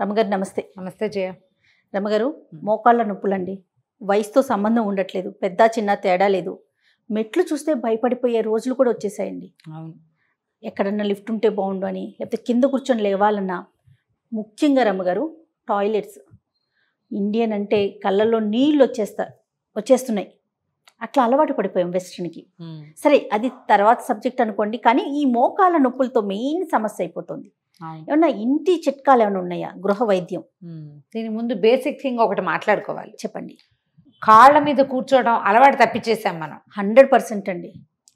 రమగారు నమస్తే నమస్తే జయ రమగారు మోకాళ్ళ నొప్పులండి వయసుతో సంబంధం ఉండట్లేదు పెద్ద చిన్న తేడా లేదు మెట్లు చూస్తే భయపడిపోయే రోజులు కూడా వచ్చేసాయండి ఎక్కడన్నా లిఫ్ట్ ఉంటే బాగుండు అని లేకపోతే కింద కూర్చొని లేవాలన్నా ముఖ్యంగా రమ్మగారు టాయిలెట్స్ ఇండియన్ అంటే కళ్ళల్లో నీళ్ళు వచ్చేస్తా వచ్చేస్తున్నాయి అట్లా అలవాటు పడిపోయాం వెస్ట్రన్కి సరే అది తర్వాత సబ్జెక్ట్ అనుకోండి కానీ ఈ మోకాల నొప్పులతో మెయిన్ సమస్య అయిపోతుంది ఏమన్నా ఇంటి చిట్కాలు ఏమైనా ఉన్నాయా గృహ వైద్యం దీని ముందు బేసిక్ థింగ్ ఒకటి మాట్లాడుకోవాలి చెప్పండి కాళ్ళ మీద కూర్చోవడం అలవాటు తప్పించేసాం మనం హండ్రెడ్ పర్సెంట్ అండి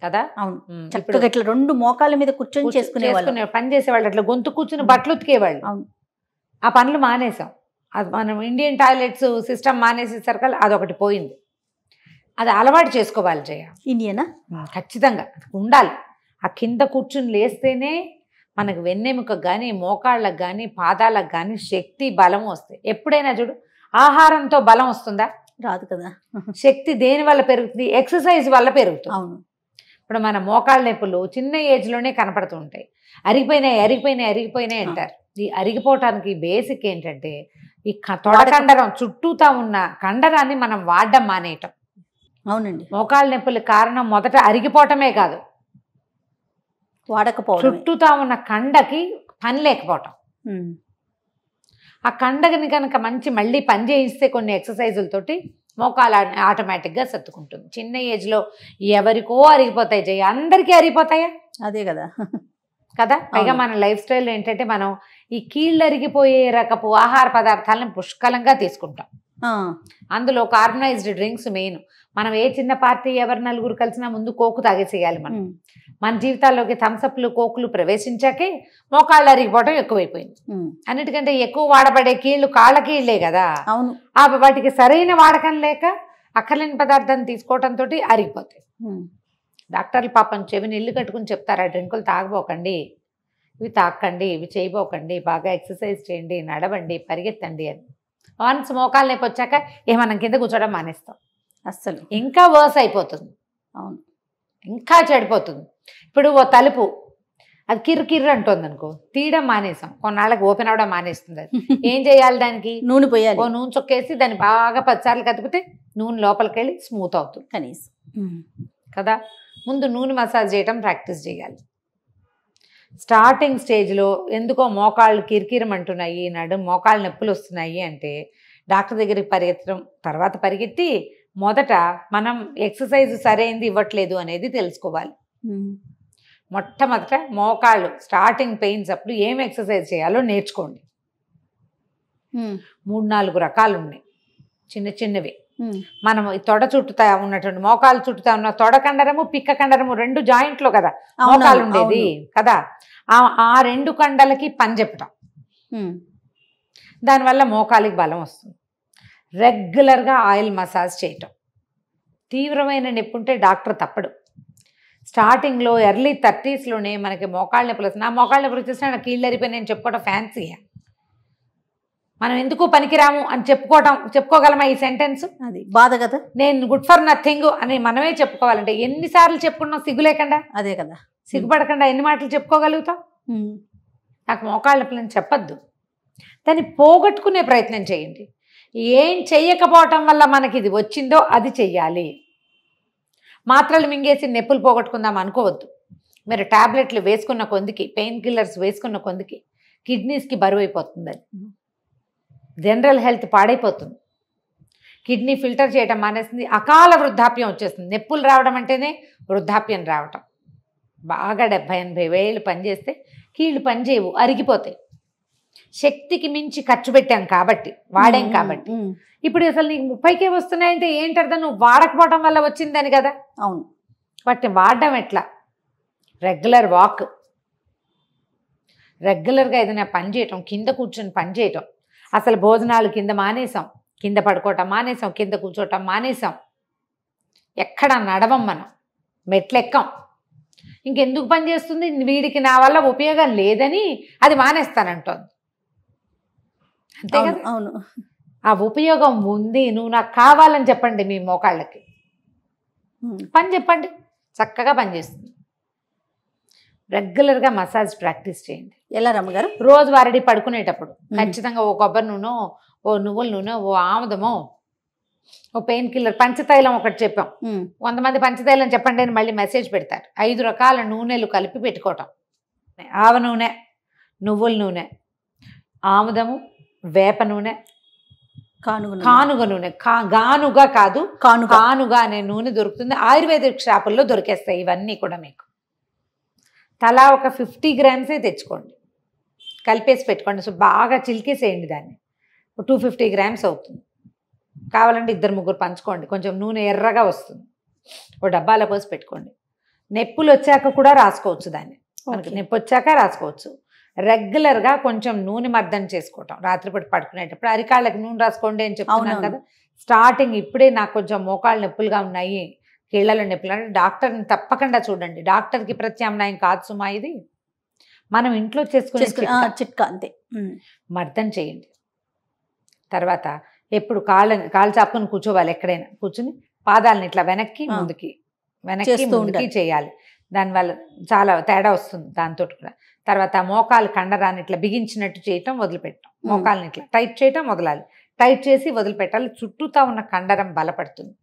కదా అవును చక్కగా ఇట్లా రెండు మోకాల మీద కూర్చొని చేసుకునే వాళ్ళు పని చేసేవాళ్ళు అట్లా గొంతు కూర్చుని బట్టలు ఉతికేవాళ్ళు అవును ఆ పనులు మానేసాం అది మనం ఇండియన్ టాయిలెట్స్ సిస్టమ్ మానేసేసరికి అదొకటి పోయింది అది అలవాటు చేసుకోవాలి జయ ఇండియనా ఖచ్చితంగా ఉండాలి ఆ కింద కూర్చుని లేస్తేనే మనకు వెన్నెముకకు కానీ మోకాళ్ళకు కానీ పాదాలకు కానీ శక్తి బలం వస్తాయి ఎప్పుడైనా చూడు ఆహారంతో బలం వస్తుందా రాదు కదా శక్తి దేని వల్ల పెరుగుతుంది ఎక్సర్సైజ్ వల్ల పెరుగుతుంది అవును ఇప్పుడు మన మోకాళ్ళ నొప్పులు చిన్న ఏజ్లోనే కనపడుతూ ఉంటాయి అరిగిపోయినాయి అరిగిపోయినాయి అరిగిపోయినాయి అంటారు ఈ అరిగిపోవటానికి బేసిక్ ఏంటంటే ఈ తొడకండరం చుట్టూతా ఉన్న కండరాన్ని మనం వాడడం మానేయటం అవునండి మోకాళ్ళ నొప్పుల కారణం మొదట అరిగిపోవటమే కాదు వాడకపోవడం చుట్టూతా ఉన్న కండకి పని లేకపోవటం ఆ కండగని కనుక మంచి మళ్ళీ పని చేయిస్తే కొన్ని ఎక్సర్సైజులతోటి మోకాలు ఆటోమేటిక్గా సర్దుకుంటుంది చిన్న ఏజ్లో ఎవరికో అరిగిపోతాయి చెయ్యి అందరికీ అరిగిపోతాయా అదే కదా కదా పైగా మన లైఫ్ స్టైల్ ఏంటంటే మనం ఈ కీళ్ళు అరిగిపోయే రకపు ఆహార పదార్థాలను పుష్కలంగా తీసుకుంటాం అందులో కార్బనైజ్డ్ డ్రింక్స్ మెయిన్ మనం ఏ చిన్న పార్టీ ఎవరి నలుగురు కలిసినా ముందు కోకు తాగేసేయాలి మనం మన జీవితాల్లోకి థమ్సప్లు కోకులు ప్రవేశించాకే మోకాళ్ళు అరిగిపోవడం ఎక్కువైపోయింది అన్నిటికంటే ఎక్కువ వాడబడే కీళ్ళు కాళ్ళ కీళ్ళే కదా అవును ఆ వాటికి సరైన వాడకం లేక అక్కర్లేని పదార్థాన్ని తీసుకోవటంతో అరిగిపోతాయి డాక్టర్లు పాపం చెవి ఇల్లు కట్టుకుని చెప్తారు ఆ డ్రింకులు తాగబోకండి ఇవి తాకండి ఇవి చేయబోకండి బాగా ఎక్సర్సైజ్ చేయండి నడవండి పరిగెత్తండి అని వన్స్ మోకాలు నేపు వచ్చాక ఏ మనం కింద కూర్చోవడం మానేస్తాం అస్సలు ఇంకా వర్స్ అయిపోతుంది అవును ఇంకా చెడిపోతుంది ఇప్పుడు ఓ తలుపు అది కిర్రు కిర్రు అంటుంది అనుకో తీయడం మానేసాం కొన్నాళ్ళకి ఓపెన్ అవడం మానేస్తుంది అది ఏం చేయాలి దానికి నూనె పోయాలి ఓ నూనె చొక్కేసి దాన్ని బాగా పచ్చారులు కదిపితే నూనె లోపలికి వెళ్ళి స్మూత్ అవుతుంది కనీసం కదా ముందు నూనె మసాజ్ చేయడం ప్రాక్టీస్ చేయాలి స్టార్టింగ్ స్టేజ్లో ఎందుకో మోకాళ్ళు కిరికిరమంటున్నాయి నడు మోకాళ్ళు నొప్పులు వస్తున్నాయి అంటే డాక్టర్ దగ్గరికి పరిగెత్తడం తర్వాత పరిగెత్తి మొదట మనం ఎక్సర్సైజ్ సరైంది ఇవ్వట్లేదు అనేది తెలుసుకోవాలి మొట్టమొదట మోకాళ్ళు స్టార్టింగ్ పెయిన్స్ అప్పుడు ఏం ఎక్సర్సైజ్ చేయాలో నేర్చుకోండి మూడు నాలుగు రకాలు ఉన్నాయి చిన్న చిన్నవి మనం తొడ చుట్టుతా ఉన్నటువంటి మోకాలు చుట్టుతా ఉన్న తొడ కండరము పిక్క కండరము రెండు జాయింట్లో కదా మోకాలు ఉండేది కదా ఆ రెండు కండలకి పని చెప్పటం దానివల్ల మోకాలికి బలం వస్తుంది రెగ్యులర్గా ఆయిల్ మసాజ్ చేయటం తీవ్రమైన నొప్పి ఉంటే డాక్టర్ తప్పడు స్టార్టింగ్లో ఎర్లీ థర్టీస్లోనే మనకి మోకాళ్ళ నొప్పులు వస్తుంది నా మోకాళ్ళ నొప్పులు నాకు కీళ్ళరిపోయి నేను చెప్పుకోవడం ఫ్యాన్సీ మనం ఎందుకు పనికిరాము అని చెప్పుకోవటం చెప్పుకోగలమా ఈ సెంటెన్స్ అది బాధ కదా నేను గుడ్ ఫర్ నథింగ్ అని మనమే చెప్పుకోవాలంటే ఎన్నిసార్లు చెప్పుకున్నాం సిగ్గు లేకుండా అదే కదా సిగ్గుపడకుండా ఎన్ని మాటలు చెప్పుకోగలుగుతాం నాకు మోకాళ్ళ పిల్లని చెప్పద్దు దాన్ని పోగొట్టుకునే ప్రయత్నం చేయండి ఏం చెయ్యకపోవటం వల్ల మనకి ఇది వచ్చిందో అది చెయ్యాలి మాత్రలు మింగేసి నెప్పులు పోగొట్టుకుందాం అనుకోవద్దు మీరు ట్యాబ్లెట్లు వేసుకున్న కొందికి పెయిన్ కిల్లర్స్ వేసుకున్న కొందికి కిడ్నీస్కి బరువు అయిపోతుంది జనరల్ హెల్త్ పాడైపోతుంది కిడ్నీ ఫిల్టర్ చేయడం మానేస్తుంది అకాల వృద్ధాప్యం వచ్చేస్తుంది నెప్పులు రావడం అంటేనే వృద్ధాప్యం రావటం బాగా డెబ్బై ఎనభై వేలు పనిచేస్తే కీళ్ళు పనిచేయవు అరిగిపోతాయి శక్తికి మించి ఖర్చు పెట్టాం కాబట్టి వాడాం కాబట్టి ఇప్పుడు అసలు నీకు ముప్పైకే వస్తున్నాయంటే ఏంటర్థం నువ్వు వాడకపోవడం వల్ల వచ్చిందని కదా అవును వాటిని వాడడం ఎట్లా రెగ్యులర్ వాక్ రెగ్యులర్గా ఏదైనా పని చేయటం కింద కూర్చొని పని చేయటం అసలు భోజనాలు కింద మానేసాం కింద పడుకోవటం మానేసాం కింద కూర్చోటం మానేసాం ఎక్కడ నడవం మనం మెట్లెక్కం ఇంకెందుకు పనిచేస్తుంది వీడికి నా వల్ల ఉపయోగం లేదని అది మానేస్తానంటోంది అంతే కదా అవును ఆ ఉపయోగం ఉంది నువ్వు నాకు కావాలని చెప్పండి మీ మోకాళ్ళకి పని చెప్పండి చక్కగా పనిచేస్తుంది రెగ్యులర్గా మసాజ్ ప్రాక్టీస్ చేయండి ఎలా రమ్మగారు వారడి పడుకునేటప్పుడు ఖచ్చితంగా ఓ కొబ్బరి నూనె ఓ నువ్వుల నూనె ఓ ఆముదమో ఓ పెయిన్ కిల్లర్ పంచతైలం ఒకటి చెప్పాం వంద మంది పంచతైలం చెప్పండి అని మళ్ళీ మెసేజ్ పెడతారు ఐదు రకాల నూనెలు కలిపి పెట్టుకోవటం ఆవ నూనె నువ్వుల నూనె ఆముదము వేప నూనె కానుగ కానుగ నూనె గానుగా కాదు కాను కానుగా అనే నూనె దొరుకుతుంది ఆయుర్వేదిక్ షాపుల్లో దొరికేస్తాయి ఇవన్నీ కూడా మీకు తలా ఒక ఫిఫ్టీ గ్రామ్సే తెచ్చుకోండి కలిపేసి పెట్టుకోండి సో బాగా చిలికేసేయండి దాన్ని టూ ఫిఫ్టీ గ్రామ్స్ అవుతుంది కావాలంటే ఇద్దరు ముగ్గురు పంచుకోండి కొంచెం నూనె ఎర్రగా వస్తుంది ఓ డబ్బాలో పోసి పెట్టుకోండి నొప్పులు వచ్చాక కూడా రాసుకోవచ్చు దాన్ని మనకి నొప్పి వచ్చాక రాసుకోవచ్చు రెగ్యులర్గా కొంచెం నూనె మర్దన చేసుకోవటం రాత్రిపూట పడుకునేటప్పుడు అరికాళ్ళకి నూనె రాసుకోండి అని చెప్తున్నాను కదా స్టార్టింగ్ ఇప్పుడే నాకు కొంచెం మోకాళ్ళు నొప్పులుగా ఉన్నాయి కీళ్ళలో నొప్పులు అంటే డాక్టర్ని తప్పకుండా చూడండి డాక్టర్కి ప్రత్యామ్నాయం కాదు సుమా ఇది మనం ఇంట్లో చేసుకునే చిట్కా అంతే మర్దం చేయండి తర్వాత ఎప్పుడు కాళ్ళ కాలు చాపుకుని కూర్చోవాలి ఎక్కడైనా కూర్చుని పాదాలను ఇట్లా వెనక్కి ముందుకి వెనక్కి ముందుకి చేయాలి దానివల్ల చాలా తేడా వస్తుంది దాంతో కూడా తర్వాత మోకాలు కండరాన్ని ఇట్లా బిగించినట్టు చేయటం వదిలిపెట్టడం మోకాలని ఇట్లా టైట్ చేయటం వదలాలి టైట్ చేసి వదిలిపెట్టాలి చుట్టూతా ఉన్న కండరం బలపడుతుంది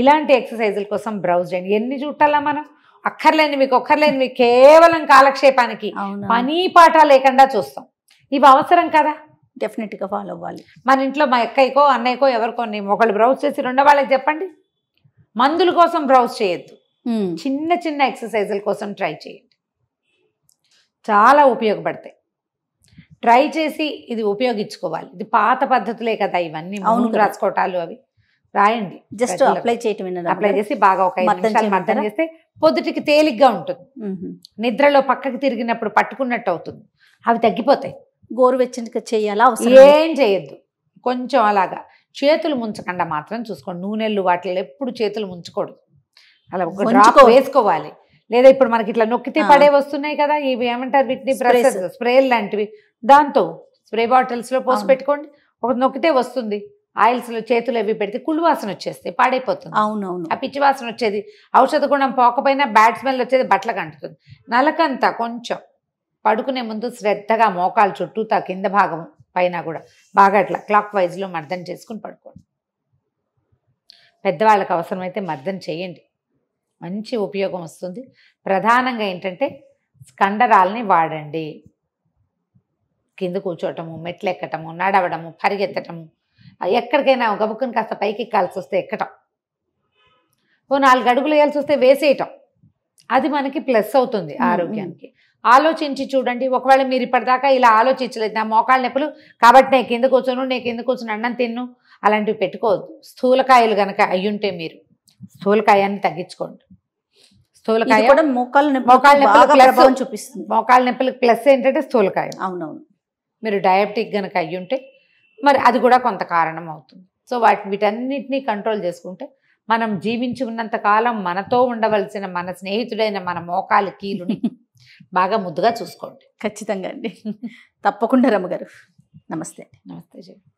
ఇలాంటి ఎక్సర్సైజుల కోసం బ్రౌజ్ చేయండి ఎన్ని చుట్టాలా మనం అక్కర్లేని మీకు ఒక్కర్లేని మీకు కేవలం కాలక్షేపానికి పని పాట లేకుండా చూస్తాం ఇవి అవసరం కదా డెఫినెట్ గా ఫాలో అవ్వాలి మన ఇంట్లో మా ఎక్కయ్యకో అన్నయ్యకో ఎవరికో ఒకళ్ళు బ్రౌజ్ చేసి రెండో వాళ్ళకి చెప్పండి మందుల కోసం బ్రౌజ్ చేయొద్దు hmm. చిన్న చిన్న ఎక్సర్సైజుల కోసం ట్రై చేయండి చాలా ఉపయోగపడతాయి ట్రై చేసి ఇది ఉపయోగించుకోవాలి ఇది పాత పద్ధతులే కదా ఇవన్నీ అవును రాసుకోవటాలు అవి రాయండి జస్ట్ అప్లై చేయటం అప్లై చేసి బాగా ఒక మద్దతు చేస్తే పొద్దుటికి తేలిగ్గా ఉంటుంది నిద్రలో పక్కకి తిరిగినప్పుడు పట్టుకున్నట్టు అవుతుంది అవి తగ్గిపోతాయి గోరువెచ్చనిగా చేయాలా ఏం చేయొద్దు కొంచెం అలాగా చేతులు ముంచకుండా మాత్రం చూసుకోండి నూనెలు వాటిలో ఎప్పుడు చేతులు ముంచకూడదు అలా వేసుకోవాలి లేదా ఇప్పుడు మనకి ఇట్లా నొక్కితే పడే వస్తున్నాయి కదా ఇవి ఏమంటారు వీటిని స్ప్రేలు లాంటివి దాంతో స్ప్రే బాటిల్స్ లో పోసి పెట్టుకోండి ఒక నొక్కితే వస్తుంది ఆయిల్స్లో చేతులు అవి పెడితే కుళ్ళు వాసన వచ్చేస్తాయి పాడైపోతుంది అవునవును ఆ పిచ్చి వాసన వచ్చేది ఔషధ గుణం పోకపోయినా బ్యాడ్ స్మెల్ వచ్చేది బట్టలకు అంటుతుంది నలకంతా కొంచెం పడుకునే ముందు శ్రద్ధగా మోకాలు చుట్టూ తా కింద భాగం పైన కూడా బాగా అట్లా క్లాక్ వైజ్లో మర్దన చేసుకుని పడుకోండి పెద్దవాళ్ళకి అవసరమైతే మర్దన చేయండి మంచి ఉపయోగం వస్తుంది ప్రధానంగా ఏంటంటే స్కండరాల్ని వాడండి కింద కూర్చోటము మెట్లు ఎక్కటము నడవడము పరిగెత్తటము ఎక్కడికైనా గబుక్కుని కాస్త పైకి ఎక్కాల్సి వస్తే ఎక్కటం ఓ నాలుగు అడుగులు వేయాల్సి వస్తే వేసేయటం అది మనకి ప్లస్ అవుతుంది ఆరోగ్యానికి ఆలోచించి చూడండి ఒకవేళ మీరు ఇప్పటిదాకా ఇలా ఆలోచించలేదు నా మోకాళ్ళ నొప్పులు కాబట్టి నేను కింద కూర్చోను నేను కింద కూర్చుని అన్నం తిన్ను అలాంటివి పెట్టుకోవద్దు స్థూలకాయలు కనుక అయ్యుంటే మీరు స్థూలకాయాన్ని తగ్గించుకోండి స్థూలకాయ మోకాళ్ళ నొప్పులు చూపిస్తుంది మోకాళ్ళ నొప్పులకు ప్లస్ ఏంటంటే స్థూలకాయ అవునవును మీరు డయాబెటిక్ కనుక అయ్యుంటే మరి అది కూడా కొంత కారణం అవుతుంది సో వాటి వీటన్నిటినీ కంట్రోల్ చేసుకుంటే మనం జీవించి ఉన్నంత కాలం మనతో ఉండవలసిన మన స్నేహితుడైన మన మోకాలి కీలుని బాగా ముద్దుగా చూసుకోండి ఖచ్చితంగా అండి తప్పకుండా రమ్మగారు నమస్తే నమస్తే జీ